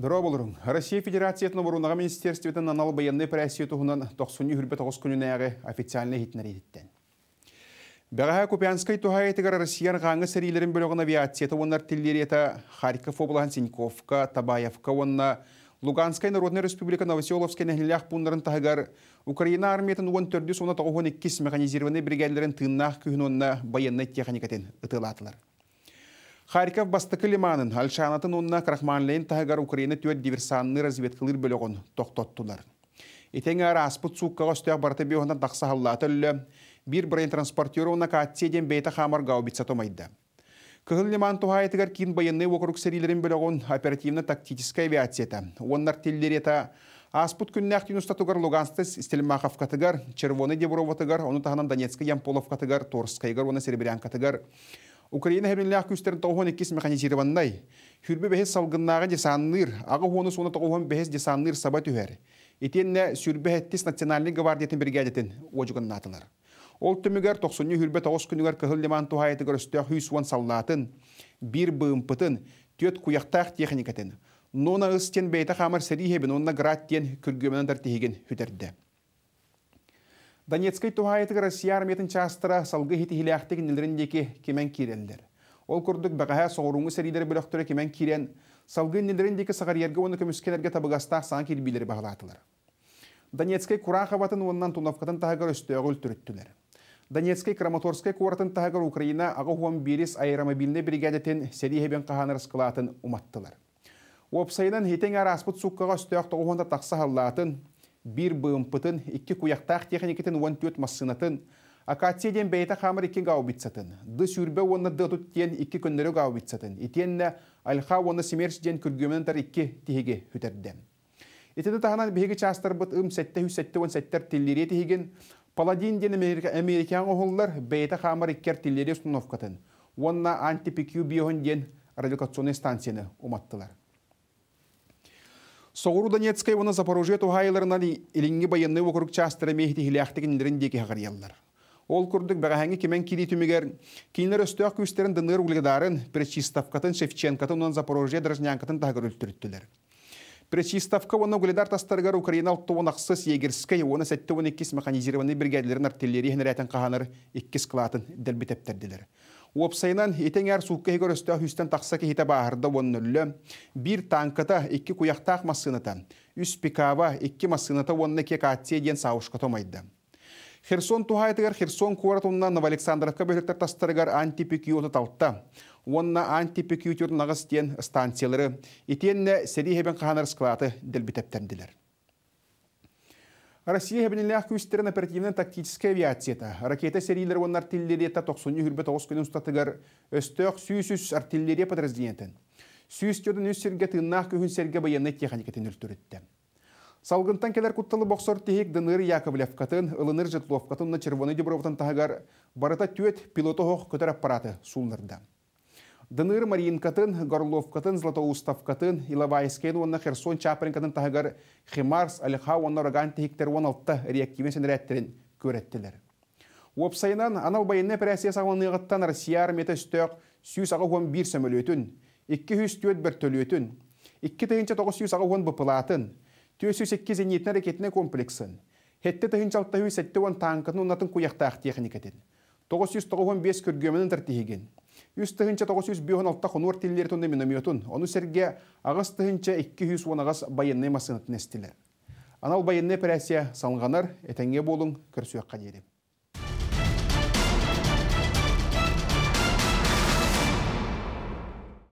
Дұрау болырын. Россия Федерациятының бұрынағы министерстветін анал баянны прәсі тұғынан 90 үрбет 9 күнін әғы официальны хитінер едіттен. Бәғаға Купянскай тұға етігір Россиян ғаңы сәрилерін бөліғін авиацияты онлар тілдері еті Харьков Синьковка, Табаевка онна, Луганскай Народная Республика Новоселовская нәхілләқ бұндарын тағығар Украина армиятын оған түрді соны тағығын 2 механизированный бригадерін тыннақ күйін онна баянны техникатын ұтылатылар. Харьков бастықы лиманын, Альшанатын онына Крахманлейн тағығар Украина түйет диверсанны разведкілер бөліғын тоқтоттылар. Етеңі ара аспыт суққаға үстіяқ барты беуғынан тақса халлаты үлі, бір брейн транспортеруына каатседен бейті хамар гаубитса томайды. Кығыл лиман тұғайтығар кейін байынны округ сәрилерін бөліғын оперативно-тактическая авиацията. Онлар телдерета аспыт күнне ақтин ұстатығар Луганстыз, Стельмаховкатығар, Червоны Деброватығар, оны тағынан Донецкі Ямполовкатығар, Торскайғар, оны Серебрянкатығар, Украина хэмниллях күстерін тоғуын еккес механизированнай, хүрбі бәхес салғыннаға десанныр, ағы хуыны соны тоғуын бәхес десанныр саба түхәр. Етенне сүрбі әттіс национальный гавардиятын біргәдетін ожығын натылар. Ол түмігер 90-ні хүрбі тоғыз күнігер леман лиман тухайты көрістіяқ хүйсуан салнатын, бір бұымпытын, төт куяқтақ техникатын, нона ұстен бәйті қамыр сәрі хебін, онына град тен күргімінің дәртігеген хүтерді. Донецкий тухайытыгы Россия армиятын частыра салгы хити хилиахтыгын нилеріндеке кемен кирендер. Ол күрдік бағаға соғыруңы сәрейдер бөліктері кемен кирен, салгы сағар ергі оны көміскелерге табығаста саң келбейлер бағылатылар. Куран хаватын оннан тунавкатын тағыр өстөғі өлтүріттілер. Донецкий Краматорской куартын тағыр Украина ағы хуан берес аэромобиліне бригадетін сәрейхебен қағаныр сқылатын уматтылар. Опсайынан хетен ара аспыт сұққаға өстөғі тақса халлатын, бир быымпытын, икки куяқтақ техникетін уан төт массынатын, акацияден бейті қамыр икки гаубитсатын, ды сүрбе оны ды тұттен икки күннері гаубитсатын, итенне алха оны семерсіден күргемен тар икки тихеге хүтерді. Итеді тағынан бейгі частар бұт ұм сәтті хүсетті он сәттер тіллере тихеген, паладин ден американ оғыллар бейті қамыр иккер тіллере установкатын, онна антипикю биоғын ден радиокационный станцияны ұматтылар. Соғыру Донецкай оны Запорожье тухайларынан илинги байынны округ частыры мехти хиляхтыгин лерин деки хағарьяллар. Ол күрдік бағаңы кемен кейді түмігерін, кейінлер өстөк күстерін дыныр үлгедарын Пречиставкатын, Шевченқатын, онан Запорожье Дражнянкатын тағыр өлттүріттілер. Пречиставка оны үлгедар тастарғар Украина алттуын ақсыз егерскай, оны сәтті 12 механизированный бригадилерін артиллерия ғынырятын қағаныр 2 скылатын дәлбетептерділер. Уопсайынан етен әр суққа хүстен үстен тақса кейті бағырды оннүлі, бір танкыта екі күяқтақ масыныта, үс пикава екі масыныта онны кек атсе ден сауышқа томайды. Херсон тухайтыгар Херсон куаратунна Новоалександровка бөліктер тастырыгар антипекиоты талта. Онна антипекиотюр нағыз ден станциялары, етенне сәрі хебен қағанар склады ділбітептенділер. Россия хәбенелләх күстерен оперативнен тактическая авиацията. Ракета серийлер вон артиллериятта 90 хүрбе 9 көнін статыгар өстөк сүйсүс артиллерия подразделениятен. Сүйіс тёдын өз серге тыннақ көхін серге баянны теханикетін үлтүрітті. Салгынтан келер куттылы боксор тихик Дыныр Яковлевкатын, Ылыныр Житловкатын на Червоны Дебровтан тағар барыта түйет пилотоғық көтер аппараты Дыныр Марин Катын, Горлов Катын, Златоустав Катын, Иловайскен, онна Херсон Чаприн Катын тағығар Химарс, Алиха, онна Роган Тихиктер, он алтта реактивен сен рәттерін көреттілер. Уапсайнан анау байынны прәсия сағыланыйғыттан Россия армияты үстіғ сүйіс ағы он бір сөмілетін, 204 бір төлетін, 2 тәйінші 900 ағы он бұпылатын, 408 зенетін ракетіне комплексін, хетті тәйінші 607 он танкының ұнатын құяқтақ техникетін, 995 күргемінің тәртігеген, Үстігінші 900 бүйін алтта қонуар тілілер түнде миномиотын, оны серге ағыстығынша 200 онағас байынны масынатын әстілі. Анал байынны пәрәсия салынғанар, әтәнге болың, көрсуяққа дейдім.